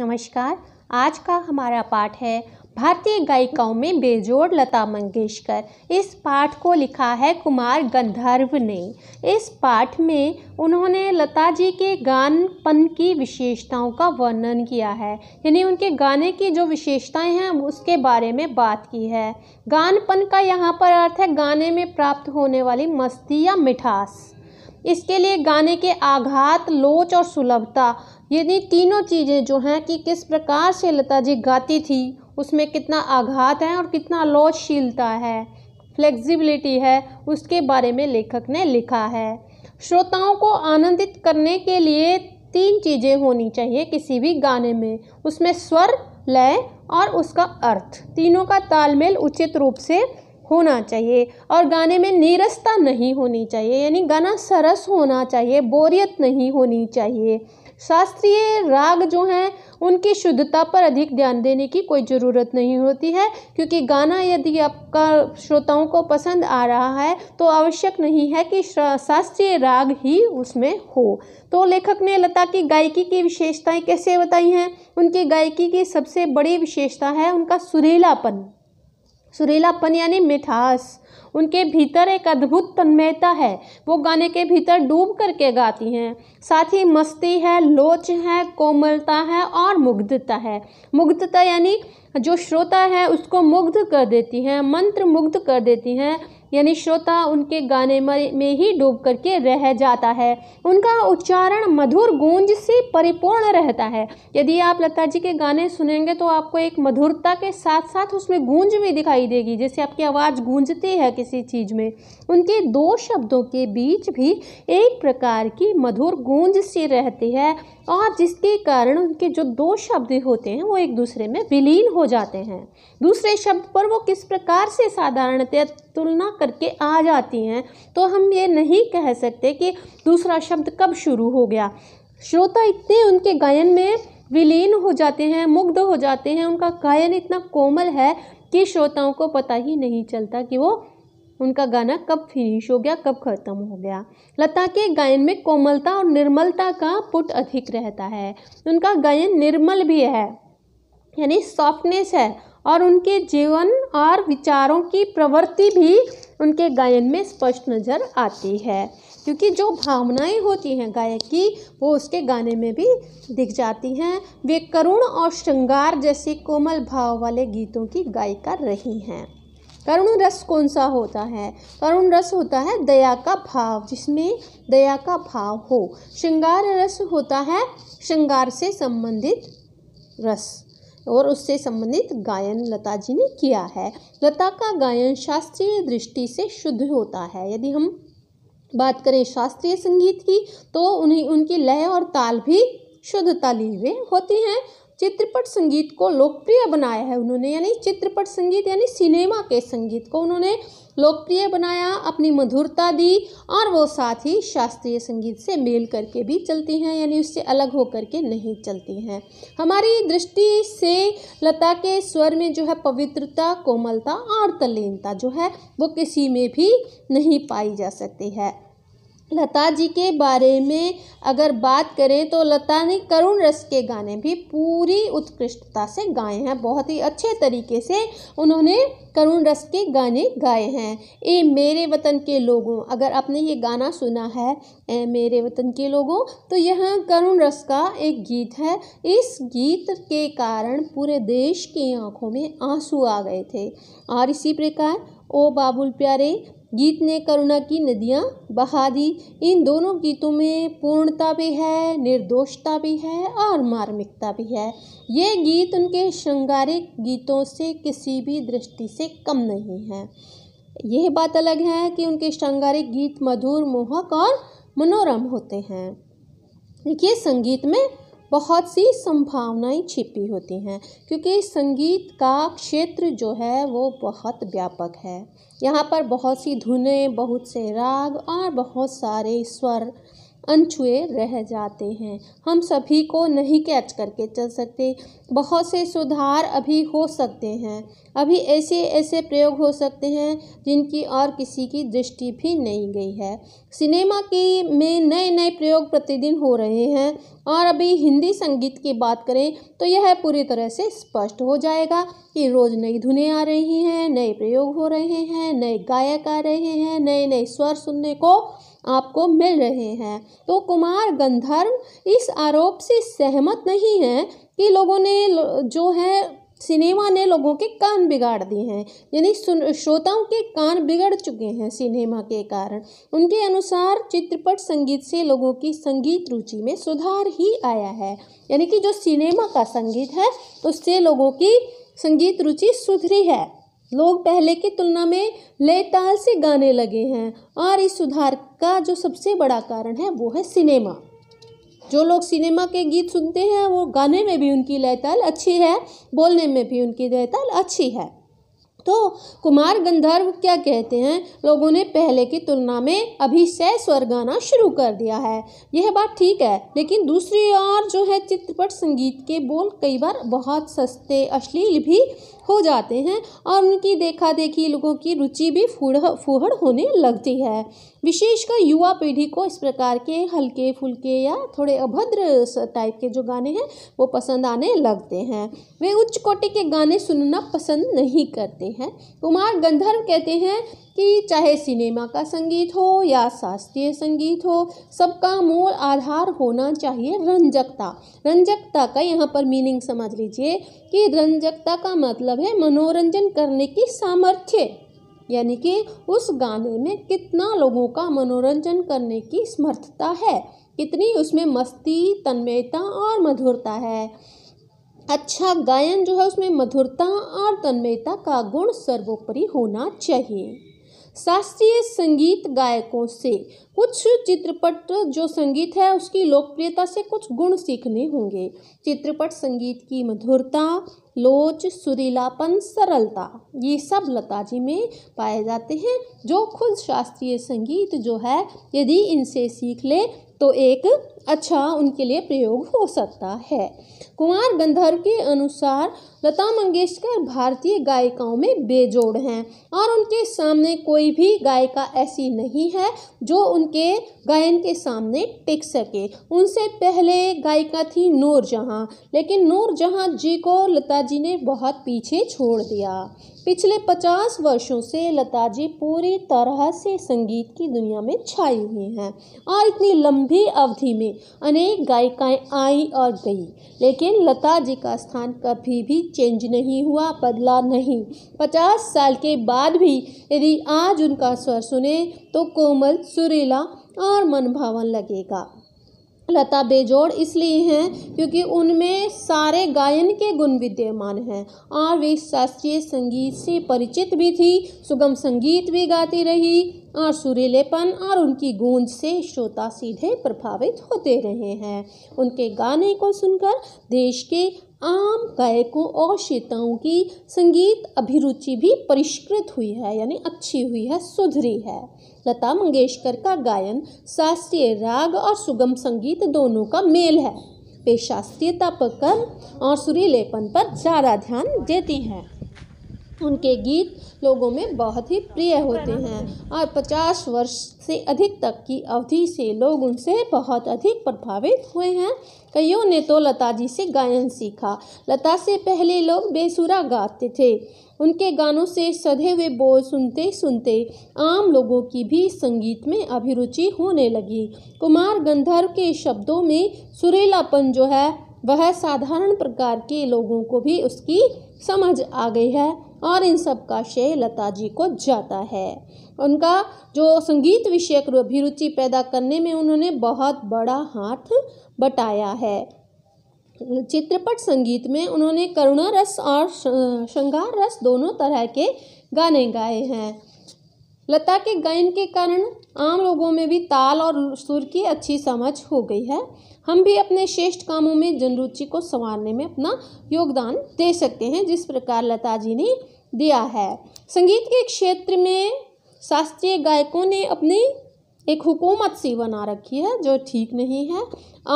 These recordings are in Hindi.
नमस्कार आज का हमारा पाठ है भारतीय गायिकाओं में बेजोड़ लता मंगेशकर इस पाठ को लिखा है कुमार गंधर्व ने इस पाठ में उन्होंने लता जी के गानपन की विशेषताओं का वर्णन किया है यानी उनके गाने की जो विशेषताएं हैं उसके बारे में बात की है गानपन का यहाँ पर अर्थ है गाने में प्राप्त होने वाली मस्ती या मिठास इसके लिए गाने के आघात लोच और सुलभता यदि तीनों चीज़ें जो हैं कि किस प्रकार से लता जी गाती थी उसमें कितना आघात है और कितना लोचशीलता है फ्लेक्सिबिलिटी है उसके बारे में लेखक ने लिखा है श्रोताओं को आनंदित करने के लिए तीन चीज़ें होनी चाहिए किसी भी गाने में उसमें स्वर लय और उसका अर्थ तीनों का तालमेल उचित रूप से होना चाहिए और गाने में नीरसता नहीं होनी चाहिए यानी गाना सरस होना चाहिए बोरियत नहीं होनी चाहिए शास्त्रीय राग जो हैं उनकी शुद्धता पर अधिक ध्यान देने की कोई ज़रूरत नहीं होती है क्योंकि गाना यदि आपका श्रोताओं को पसंद आ रहा है तो आवश्यक नहीं है कि शास्त्रीय राग ही उसमें हो तो लेखक ने लता की गायकी की विशेषताएं कैसे बताई हैं उनकी गायकी की सबसे बड़ी विशेषता है उनका सुरीलापन सुरीलापन यानी मिठास उनके भीतर एक अद्भुत तन्मयता है वो गाने के भीतर डूब करके गाती हैं साथ ही मस्ती है लोच है कोमलता है और मुग्धता है मुग्धता यानी जो श्रोता है उसको मुग्ध कर देती हैं मंत्र मुग्ध कर देती हैं यानी श्रोता उनके गाने में ही डूब करके रह जाता है उनका उच्चारण मधुर गूंज से परिपूर्ण रहता है यदि आप लता जी के गाने सुनेंगे तो आपको एक मधुरता के साथ साथ उसमें गूंज भी दिखाई देगी जैसे आपकी आवाज़ गूंजती है किसी चीज़ में उनके दो शब्दों के बीच भी एक प्रकार की मधुर गूंज सी रहती है और जिसके कारण उनके जो दो शब्द होते हैं वो एक दूसरे में विलीन हो जाते हैं दूसरे शब्द पर वो किस प्रकार से साधारणतः तुलना करके आ जाती हैं तो हम ये नहीं कह सकते कि दूसरा शब्द कब शुरू हो गया श्रोता इतने उनके गायन में विलीन हो जाते हैं मुग्ध हो जाते हैं उनका गायन इतना कोमल है कि श्रोताओं को पता ही नहीं चलता कि वो उनका गाना कब फिनिश हो गया कब ख़त्म हो गया लता के गायन में कोमलता और निर्मलता का पुट अधिक रहता है उनका गायन निर्मल भी है यानी सॉफ्टनेस है और उनके जीवन और विचारों की प्रवृत्ति भी उनके गायन में स्पष्ट नज़र आती है क्योंकि जो भावनाएं होती हैं गायक की वो उसके गाने में भी दिख जाती हैं वे करुण और श्रृंगार जैसे कोमल भाव वाले गीतों की गायिका रही हैं करुण रस कौन सा होता है करुण रस होता है दया का भाव जिसमें दया का भाव हो श्रृंगार रस होता है श्रृंगार से संबंधित रस और उससे संबंधित गायन लता जी ने किया है लता का गायन शास्त्रीय दृष्टि से शुद्ध होता है यदि हम बात करें शास्त्रीय संगीत की तो उन्हें उनकी लय और ताल भी शुद्ध ताली हुए होती हैं चित्रपट संगीत को लोकप्रिय बनाया है उन्होंने यानी चित्रपट संगीत यानी सिनेमा के संगीत को उन्होंने लोकप्रिय बनाया अपनी मधुरता दी और वो साथ ही शास्त्रीय संगीत से मेल करके भी चलती हैं यानी उससे अलग होकर के नहीं चलती हैं हमारी दृष्टि से लता के स्वर में जो है पवित्रता कोमलता और तल्लीनता जो है वो किसी में भी नहीं पाई जा सकती है लता जी के बारे में अगर बात करें तो लता ने करुण रस के गाने भी पूरी उत्कृष्टता से गाए हैं बहुत ही अच्छे तरीके से उन्होंने करुण रस के गाने गाए हैं ए मेरे वतन के लोगों अगर आपने ये गाना सुना है ए मेरे वतन के लोगों तो यह करुण रस का एक गीत है इस गीत के कारण पूरे देश की आंखों में आंसू आ गए थे और इसी प्रकार ओ बाबुल प्यारे गीत ने करुणा की नदियाँ बहा दी इन दोनों गीतों में पूर्णता भी है निर्दोषता भी है और मार्मिकता भी है ये गीत उनके श्रृंगारिक गीतों से किसी भी दृष्टि से कम नहीं है यह बात अलग है कि उनके श्रृंगारिक गीत मधुर मोहक और मनोरम होते हैं देखिए संगीत में बहुत सी संभावनाएं छिपी होती हैं क्योंकि संगीत का क्षेत्र जो है वो बहुत व्यापक है यहाँ पर बहुत सी धुनें बहुत से राग और बहुत सारे स्वर अनछुए रह जाते हैं हम सभी को नहीं कैच करके चल सकते बहुत से सुधार अभी हो सकते हैं अभी ऐसे ऐसे प्रयोग हो सकते हैं जिनकी और किसी की दृष्टि भी नहीं गई है सिनेमा की में नए नए प्रयोग प्रतिदिन हो रहे हैं और अभी हिंदी संगीत की बात करें तो यह पूरी तरह से स्पष्ट हो जाएगा कि रोज़ नई धुनें आ रही हैं नए प्रयोग हो रहे हैं नए गायक आ रहे हैं नए नए स्वर सुनने को आपको मिल रहे हैं तो कुमार गंधर्व इस आरोप से सहमत नहीं हैं कि लोगों ने जो है सिनेमा ने लोगों के कान बिगाड़ दिए हैं यानी श्रोताओं के कान बिगड़ चुके हैं सिनेमा के कारण उनके अनुसार चित्रपट संगीत से लोगों की संगीत रुचि में सुधार ही आया है यानी कि जो सिनेमा का संगीत है उससे लोगों की संगीत रुचि सुधरी है लोग पहले की तुलना में लयताल से गाने लगे हैं और इस सुधार का जो सबसे बड़ा कारण है वो है सिनेमा जो लोग सिनेमा के गीत सुनते हैं वो गाने में भी उनकी लयताल अच्छी है बोलने में भी उनकी लयताल अच्छी है तो कुमार गंधर्व क्या कहते हैं लोगों ने पहले की तुलना में अभी सह स्वर गाना शुरू कर दिया है यह बात ठीक है लेकिन दूसरी ओर जो है चित्रपट संगीत के बोल कई बार बहुत सस्ते अश्लील भी हो जाते हैं और उनकी देखा देखी लोगों की रुचि भी फूढ़ फूहड़ होने लगती है विशेषकर युवा पीढ़ी को इस प्रकार के हल्के फुल्के या थोड़े अभद्र टाइप के जो गाने हैं वो पसंद आने लगते हैं वे उच्च कोटि के गाने सुनना पसंद नहीं करते हैं कुमार गंधर्व कहते हैं कि चाहे सिनेमा का संगीत हो या शास्त्रीय संगीत हो सबका मूल आधार होना चाहिए रंजकता रंजकता का यहाँ पर मीनिंग समझ लीजिए कि रंजकता का मतलब है मनोरंजन करने की सामर्थ्य यानी कि उस गाने में कितना लोगों का मनोरंजन करने की समर्थता है कितनी उसमें मस्ती तन्मयता और मधुरता है अच्छा गायन जो है उसमें मधुरता और तन्मयता का गुण सर्वोपरि होना चाहिए शास्त्रीय संगीत गायकों से कुछ चित्रपट जो संगीत है उसकी लोकप्रियता से कुछ गुण सीखने होंगे चित्रपट संगीत की मधुरता लोच सुरीलापन सरलता ये सब लता जी में पाए जाते हैं जो खुद शास्त्रीय संगीत जो है यदि इनसे सीख ले तो एक अच्छा उनके लिए प्रयोग हो सकता है कुमार गंधर्व के अनुसार लता मंगेशकर भारतीय गायिकाओं में बेजोड़ हैं और उनके सामने कोई भी गायिका ऐसी नहीं है जो उनके गायन के सामने टिक सके उनसे पहले गायिका थी नूरजहाँ लेकिन नूरजहाँ जी को लता जी ने बहुत पीछे छोड़ दिया पिछले पचास वर्षों से लता जी पूरी तरह से संगीत की दुनिया में छाई हुई हैं और इतनी लंबी अवधि में में अनेक गायिकाएं आई और गई लेकिन लता जी का स्थान कभी भी चेंज नहीं हुआ बदला नहीं पचास साल के बाद भी यदि आज उनका स्वर सुने तो कोमल सुरीला और मनभावन लगेगा लता बेजोड़ इसलिए हैं क्योंकि उनमें सारे गायन के गुण विद्यमान हैं और वे शास्त्रीय संगीत से परिचित भी थी सुगम संगीत भी गाती रही और सुरीलेपन और उनकी गूंज से श्रोता सीधे प्रभावित होते रहे हैं उनके गाने को सुनकर देश के आम गायकों और श्रेताओं की संगीत अभिरुचि भी परिष्कृत हुई है यानी अच्छी हुई है सुधरी है लता मंगेशकर का गायन शास्त्रीय राग और सुगम संगीत दोनों का मेल है वे शास्त्रीयता पर कम और सुरीलेपन पर ज़्यादा ध्यान देती हैं उनके गीत लोगों में बहुत ही प्रिय होते हैं और 50 वर्ष से अधिक तक की अवधि से लोग उनसे बहुत अधिक प्रभावित हुए हैं कईयों ने तो लता जी से गायन सीखा लता से पहले लोग बेसुरा गाते थे उनके गानों से सधे हुए बोल सुनते सुनते आम लोगों की भी संगीत में अभिरुचि होने लगी कुमार गंधर्व के शब्दों में सुरीलापन जो है वह साधारण प्रकार के लोगों को भी उसकी समझ आ गई है और इन सब का श्रेय लता जी को जाता है उनका जो संगीत विषय अभिरुचि पैदा करने में उन्होंने बहुत बड़ा हाथ बटाया है चित्रपट संगीत में उन्होंने करुणा रस और श्रृंगार रस दोनों तरह के गाने गाए हैं लता के गायन के कारण आम लोगों में भी ताल और सुर की अच्छी समझ हो गई है हम भी अपने श्रेष्ठ कामों में जनरुचि को संवारने में अपना योगदान दे सकते हैं जिस प्रकार लता जी ने दिया है संगीत के क्षेत्र में शास्त्रीय गायकों ने अपनी एक हुकूमत सी बना रखी है जो ठीक नहीं है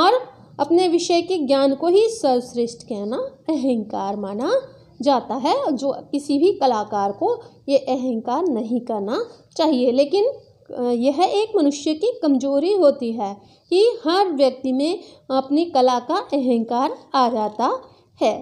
और अपने विषय के ज्ञान को ही सर्वश्रेष्ठ कहना अहंकार माना जाता है जो किसी भी कलाकार को ये अहंकार नहीं करना चाहिए लेकिन यह एक मनुष्य की कमजोरी होती है कि हर व्यक्ति में अपनी कला का अहंकार आ जाता है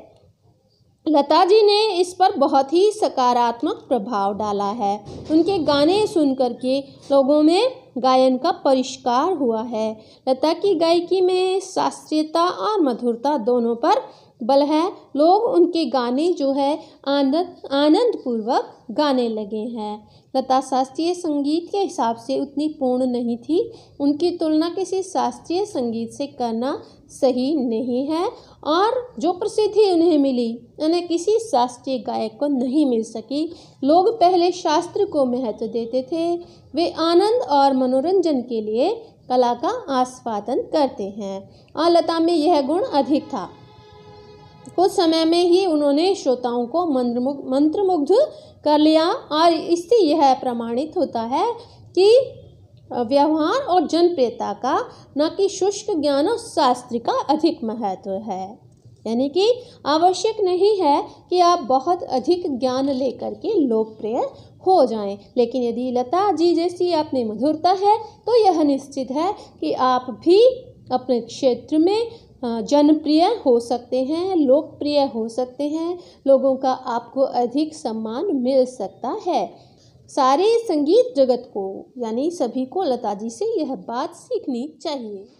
लता जी ने इस पर बहुत ही सकारात्मक प्रभाव डाला है उनके गाने सुन कर के लोगों में गायन का परिष्कार हुआ है लता की गायकी में शास्त्रीयता और मधुरता दोनों पर बल है लोग उनके गाने जो है आनंद आनंद पूर्वक गाने लगे हैं लता शास्त्रीय संगीत के हिसाब से उतनी पूर्ण नहीं थी उनकी तुलना किसी शास्त्रीय संगीत से करना सही नहीं है और जो प्रसिद्धि उन्हें मिली उन्हें किसी शास्त्रीय गायक को नहीं मिल सकी लोग पहले शास्त्र को महत्व देते थे वे आनंद और मनोरंजन के लिए कला का आस्वादन करते हैं और लता में यह गुण अधिक था कुछ समय में ही उन्होंने श्रोताओं को मंत्रमुग्ध मंत्रमुग्ध कर लिया और इससे यह प्रमाणित होता है कि व्यवहार और जनप्रियता का न कि शुष्क ज्ञान और शास्त्र का अधिक महत्व है यानी कि आवश्यक नहीं है कि आप बहुत अधिक ज्ञान लेकर के लोकप्रिय हो जाएं लेकिन यदि लता जी जैसी आपने मधुरता है तो यह निश्चित है कि आप भी अपने क्षेत्र में जनप्रिय हो सकते हैं लोकप्रिय हो सकते हैं लोगों का आपको अधिक सम्मान मिल सकता है सारे संगीत जगत को यानी सभी को लता जी से यह बात सीखनी चाहिए